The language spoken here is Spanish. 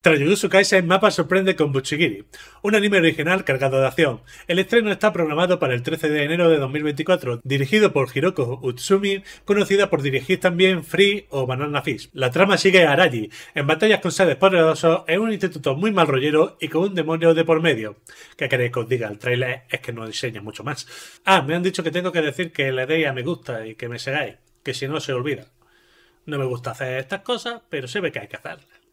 Tras Jujutsu Kaisen, Mapa sorprende con Buchigiri, un anime original cargado de acción. El estreno está programado para el 13 de enero de 2024, dirigido por Hiroko Utsumi, conocida por dirigir también Free o Banana Fish. La trama sigue a Araji, en batallas con sedes poderosos, en un instituto muy mal rollero y con un demonio de por medio. Que queréis que os diga? El trailer es que no enseña mucho más. Ah, me han dicho que tengo que decir que la idea me gusta y que me segáis, que si no se olvida. No me gusta hacer estas cosas, pero se ve que hay que hacerlas.